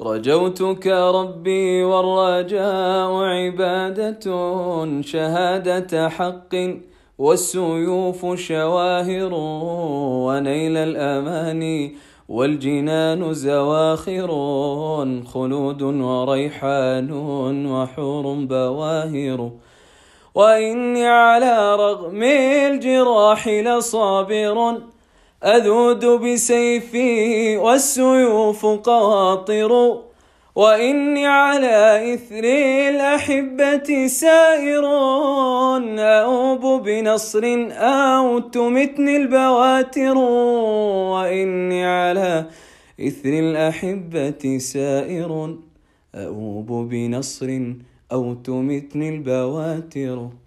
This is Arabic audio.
رجوتك ربي والرجاء عبادة شهادة حق والسيوف شواهر ونيل الأماني والجنان زواخر خلود وريحان وحور بواهر وإني على رغم الجراح لصابر أذود بسيفي والسيوف قاطر وإني على إثر الأحبة سائر أوب بنصر أو تمتني البواتر وإني على إثر الأحبة سائر أوب بنصر أو تمتني البواتر